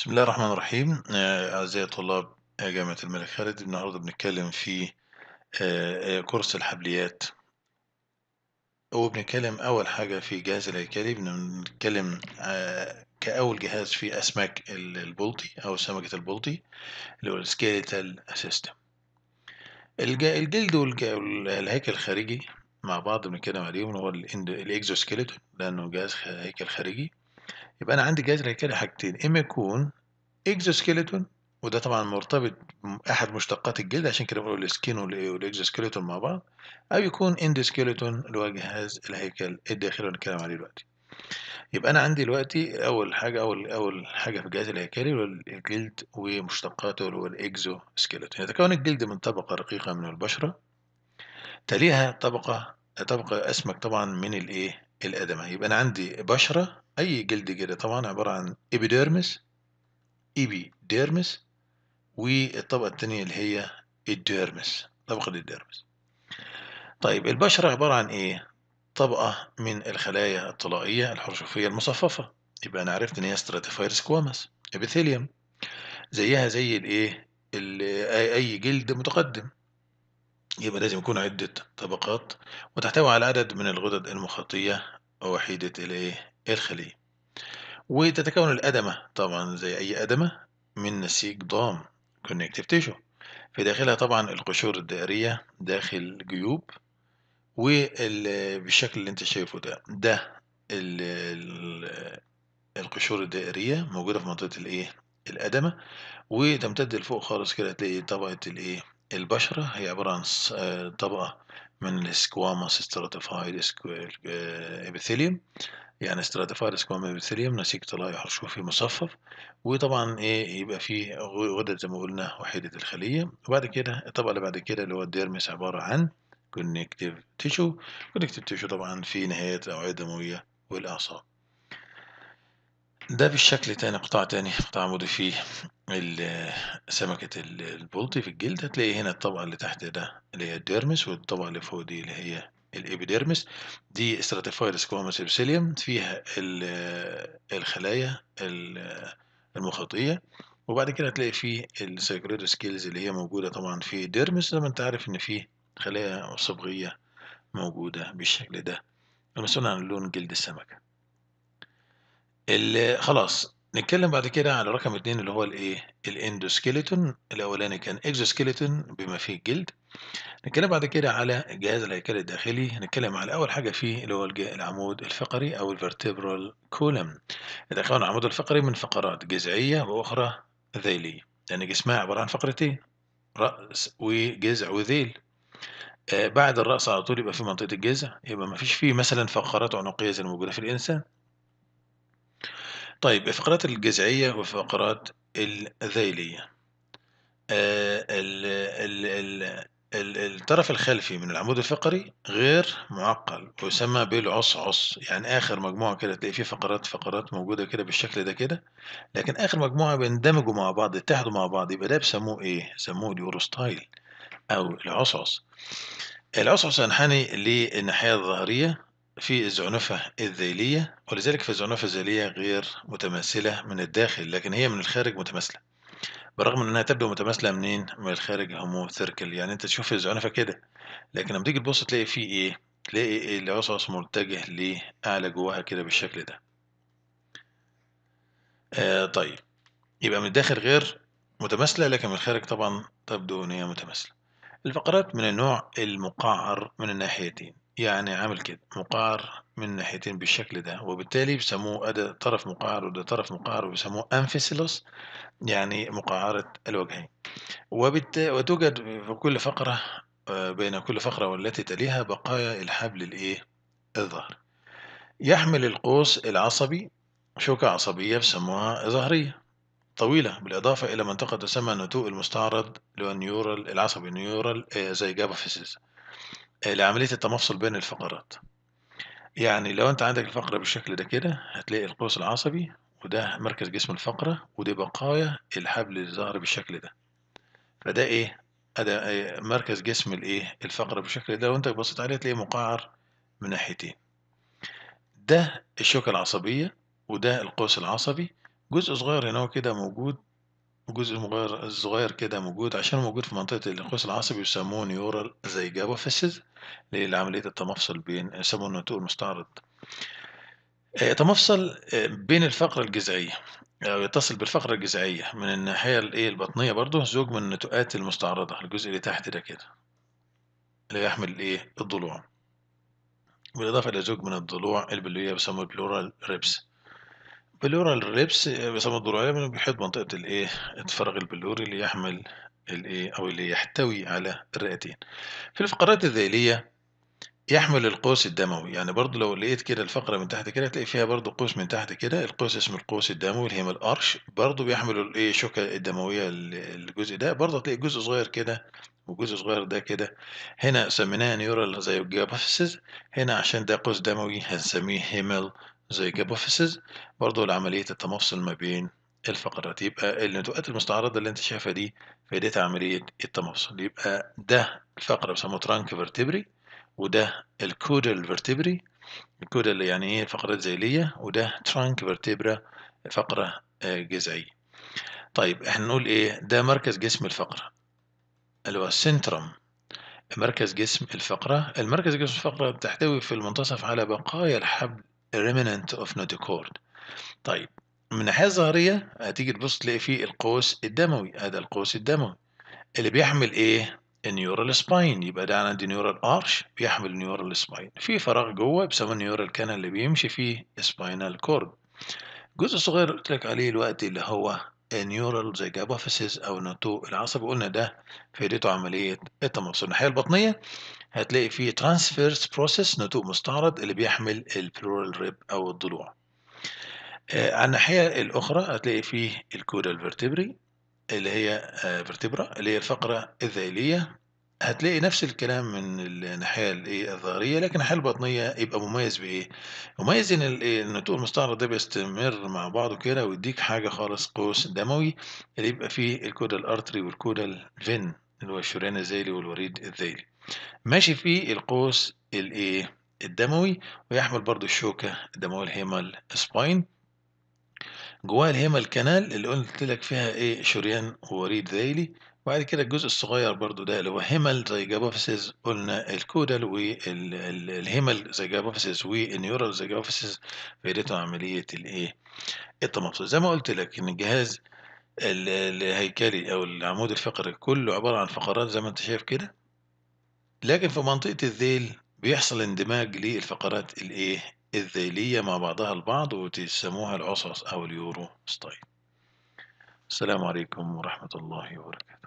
بسم الله الرحمن الرحيم آه، أعزائي طلاب آه، جامعة الملك خالد النهاردة بنتكلم في آه، كورس الحبليات وبنتكلم أول حاجة في جهاز الهيكلي بنتكلم كأول جهاز في أسماك البلطي أو سمكة البلطي اللي هو السكيلتال سيستم الجلد والهيكل الخارجي مع بعض بنتكلم عليهم هو الإكزوسكيلتون لأنه جهاز هيكل خارجي يبقى انا عندي جهاز الهيكلي حاجتين اما يكون اكزوسكيلتون وده طبعا مرتبط احد مشتقات الجلد عشان كده بقول السكين والاكزوسكيلتون مع بعض او يكون اندوسكيلتون اللي هو جهاز الهيكل الداخلي اللي هنتكلم عليه دلوقتي يبقى انا عندي دلوقتي اول حاجه اول اول حاجه في الجهاز الهيكلي الجلد ومشتقاته اللي هو الاكزوسكيلتون يعني يتكون الجلد من طبقه رقيقه من البشره تليها طبقه طبقه اسمك طبعا من الايه الأدمة يبقى أنا عندي بشرة أي جلد كده طبعا عبارة عن إبيديرمس إبيديرمس والطبقة التانية اللي هي الديرمس طبقة الديرمس طيب البشرة عبارة عن إيه؟ طبقة من الخلايا الطلائية الحرشفية المصففة يبقى أنا عرفت إن هي ستراتيفاير كوامس إبيثيليوم زيها زي الإيه؟ أي جلد متقدم يبقى لازم يكون عدة طبقات وتحتوي على عدد من الغدد المخاطية ووحيدة الإيه الخلية وتتكون الأدمة طبعا زي أي أدمة من نسيج ضام connective tissue في داخلها طبعا القشور الدائرية داخل جيوب وبالشكل اللي انت شايفه ده ده الـ الـ القشور الدائرية موجودة في منطقة الايه الأدمة وتمتد لفوق خالص كده تلاقي طبقة الايه البشرة هي عبارة عن آه، طبقة من السكواموس ستراتيفايد ابيثيليوم يعني ستراتيفايد سكوام ابيثيليوم نسيج طلائي حرشوفي مصفف وطبعا ايه يبقى فيه غدد زي ما قلنا وحيدة الخلية وبعد كده الطبقة اللي بعد كده اللي هو الديرمس عبارة عن كونكتيف تيشو كونكتيف تيشو طبعا في نهاية الأوعية الدموية والأعصاب ده بالشكل تاني قطاع تاني قطاع عمودي فيه سمكة البلطي في الجلد هتلاقي هنا الطبقة اللي تحت ده اللي هي الديرمس والطبقة اللي فوق دي اللي هي الإبيديرمس دي استراتيفايد squamous ابسيليوم فيها الخلايا المخاطية وبعد كده هتلاقي فيه السيكولوجي سكيلز اللي هي موجودة طبعا في ديرمس زي ما انت عارف ان فيه خلايا صبغية موجودة بالشكل ده المسؤول عن لون جلد السمكة خلاص نتكلم بعد كده على رقم اتنين اللي هو الايه الاندوسكيلتون الاولاني كان اكزوسكيلتون بما فيه الجلد نتكلم بعد كده على الجهاز الهيكلي الداخلي هنتكلم على اول حاجه فيه اللي هو العمود الفقري او الفرتبرال كولم يتكون العمود الفقري من فقرات جذعيه واخرى ذيليه لان جسمها عباره عن فقرتين راس وجذع وذيل آه، بعد الراس على طول يبقى في منطقه الجذع يبقى ما فيش فيه مثلا فقرات عنقيه زي الموجوده في الانسان طيب الفقرات الجذعية والفقرات الذيلية آه، ال- ال- الطرف الخلفي من العمود الفقري غير معقل ويسمى بالعصعص يعني آخر مجموعة كده تلاقي فيه فقرات فقرات موجودة كده بالشكل ده كده لكن آخر مجموعة بيندمجوا مع بعض يتحدوا مع بعض يبقى ده بيسموه إيه؟ بيسموه اليوروستايل أو العصعص العصعص ينحني للناحية الظهرية في الزعنفة الذيلية ولذلك في الزعنفة الذيلية غير متماثلة من الداخل لكن هي من الخارج متماثلة بالرغم انها تبدو متماثلة منين من الخارج ثيركل يعني انت تشوف الزعنفة كده لكن لما تيجي تبص تلاقي فيه ايه تلاقي إيه العصعص متجه لأعلى جواها كده بالشكل ده آه طيب يبقى من الداخل غير متماثلة لكن من الخارج طبعا تبدو ان هي متماثلة الفقرات من النوع المقعر من الناحيتين يعني عامل كده مقعر من ناحيتين بالشكل ده وبالتالي بيسموه ده طرف مقعر وده طرف مقعر وبيسموه انفيسيلوس يعني مقعرة الوجهين وبالتالي وتوجد في كل فقرة آه، بين كل فقرة والتي تليها بقايا الحبل الايه الظهر يحمل القوس العصبي شوكة عصبية بسموها ظهرية طويلة بالإضافة إلى منطقة تسمى النتوء المستعرض اللي هو النيورال العصبي نيورال آه، زي جابا فيسيس لعملية التمفصل بين الفقرات يعني لو انت عندك الفقرة بالشكل ده كده هتلاقي القوس العصبي وده مركز جسم الفقرة ودي بقايا الحبل اللي ظهر بالشكل ده فده ايه ده آه، مركز جسم الايه الفقرة بالشكل ده وانت بصيت عليه هتلاقي مقعر من ناحيتين ده الشوكة العصبية وده القوس العصبي جزء صغير هنا كده موجود جزء مغير صغير كده موجود عشان موجود في منطقة القوس العصبي يسموه نيورال زي فيسز لعملية التمفصل بين يسموه النتوء المستعرض آه، يتمفصل آه، بين الفقرة الجذعية أو آه، يتصل بالفقرة الجذعية من الناحية الإيه البطنية برضه زوج من النتوءات المستعرضة الجزء اللي تحت ده كده اللي يحمل الإيه الضلوع بالإضافة إلى زوج من الضلوع البلوية بيسموه البلورال ريبس بلورال ريبس آه، بيسمى الدرعية من بيحيط منطقة الإيه الفراغ البلوري اللي يحمل الإيه أو اللي يحتوي على الرئتين في الفقرات الذيلية يحمل القوس الدموي يعني برضو لو لقيت كده الفقرة من تحت كده هتلاقي فيها برضو قوس من تحت كده القوس اسمه القوس الدموي اللي هي الأرش برضو بيحمل الإيه الشوكة الدموية الجزء ده برضو هتلاقي جزء صغير كده وجزء صغير ده كده هنا سميناه نيورال زي الجيوباسيس هنا عشان ده قوس دموي هنسميه هيمال زي كابوفيسز برضه لعملية التمفصل ما بين الفقرات يبقى النتوءات المستعرضة اللي انت شايفها دي فائدتها عملية التمفصل يبقى ده الفقرة بيسموه ترانك فيرتبري وده الكودال فيرتبري الكودال يعني ايه فقرات زيلية وده ترانك فيرتبرا فقرة آه، جذعية طيب احنا نقول ايه ده مركز جسم الفقرة اللي هو السنترم مركز جسم الفقرة المركز جسم الفقرة بتحتوي في المنتصف على بقايا الحبل remnant of notochord طيب من الناحية الظهرية هتيجي تبص تلاقي فيه القوس الدموي هذا القوس الدموي اللي بيحمل ايه؟ النيورال سباين يبقى ده عندي نيورال ارش بيحمل نيورال سباين في فراغ جوه بيسموه نيورال كانال اللي بيمشي فيه سباينال كورد جزء صغير قلت لك عليه الوقت اللي هو نيورال زي جابافيسيز او نتوء العصبي قلنا ده فائدته عمليه التمصر الناحيه البطنيه هتلاقي فيه ترانسفيرس بروسيس نتوء مستعرض اللي بيحمل البلورال ريب او الضلوع آه، على الناحيه الاخرى هتلاقي فيه الكودال فيرتبري اللي هي فيرتبرا آه، اللي هي الفقره الذيليه هتلاقي نفس الكلام من الناحية الإيه، الظهرية لكن الناحية البطنية يبقى مميز بإيه؟ مميز إن ال إيه، النتوء المستعرض ده بيستمر مع بعضه كده ويدّيك حاجة خالص قوس دموي اللي يبقى فيه الكودا الأرتري والكودا الفين اللي هو الشريان الذيلي والوريد الذيلي. ماشي فيه القوس الإيه، الدموي ويحمل برضه الشوكة الدموية اللي هي مال الهيمال جواها اللي هي اللي قُلت لك فيها إيه، شريان ووريد ذيلي. وبعد كده الجزء الصغير برضو ده اللي هو هيمل زي جابوفيسز قلنا الكودال والهيمل زي جابوفيسز والنيورال زي جابوفيسز فائدتهم عملية الايه التمصص زي ما قلت لك ان الجهاز الهيكلي او العمود الفقري كله عبارة عن فقرات زي ما انت شايف كده لكن في منطقة الذيل بيحصل اندماج للفقرات الايه الذيلية مع بعضها البعض وتسموها العصص او اليورو ستايل السلام عليكم ورحمة الله وبركاته